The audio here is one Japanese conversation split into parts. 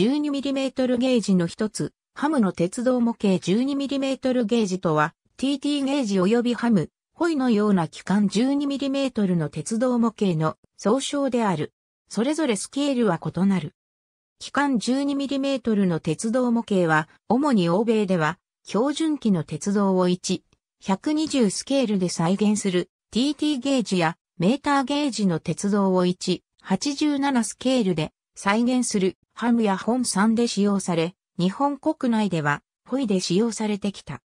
12mm ゲージの一つ、ハムの鉄道模型 12mm ゲージとは、TT ゲージ及びハム、ホイのような機関 12mm の鉄道模型の総称である。それぞれスケールは異なる。機関 12mm の鉄道模型は、主に欧米では、標準機の鉄道を1、120スケールで再現する TT ゲージやメーターゲージの鉄道を1、87スケールで再現するハムや本産で使用され、日本国内では、ホイで使用されてきた。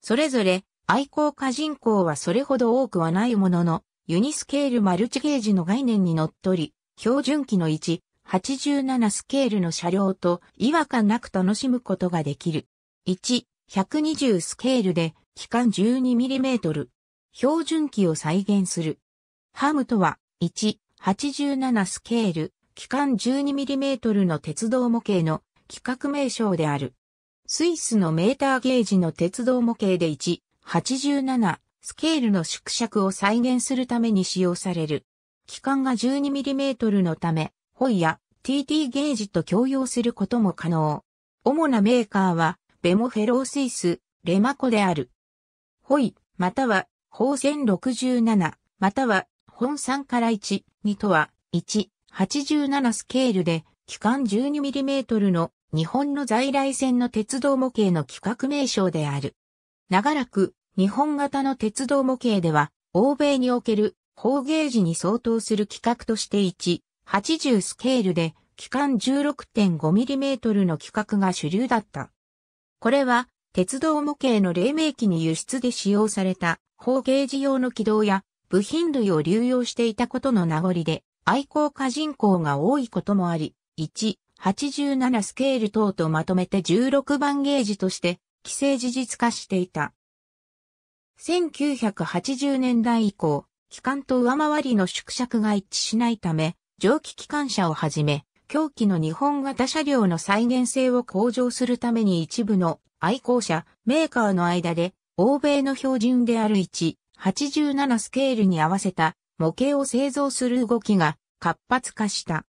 それぞれ、愛好家人口はそれほど多くはないものの、ユニスケールマルチゲージの概念にのっとり、標準機の1、87スケールの車両と違和感なく楽しむことができる。1、120スケールで、機関 12mm。標準機を再現する。ハムとは、1、87スケール、機関 12mm の鉄道模型の企画名称である。スイスのメーターゲージの鉄道模型で1、87スケールの縮尺を再現するために使用される。機関が 12mm のため、ホイや TT ゲージと共用することも可能。主なメーカーは、ベモフェロースイス、レマコである。ホイ、または、法1067、または、本3から1、2とは、1、87スケールで、機関 12mm の日本の在来線の鉄道模型の企画名称である。長らく日本型の鉄道模型では、欧米における方ゲージに相当する規格として1、80スケールで、機関 16.5mm の規格が主流だった。これは、鉄道模型の黎明期に輸出で使用された、方ゲージ用の軌道や部品類を流用していたことの名残で、愛好家人口が多いこともあり、1、87スケール等とまとめて16番ゲージとして規制事実化していた。1980年代以降、機関と上回りの縮尺が一致しないため、蒸気機関車をはじめ、狂気の日本型車両の再現性を向上するために一部の愛好者、メーカーの間で、欧米の標準である1、87スケールに合わせた模型を製造する動きが活発化した。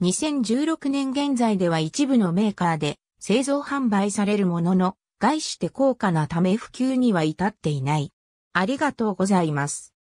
2016年現在では一部のメーカーで製造販売されるものの、概して高価なため普及には至っていない。ありがとうございます。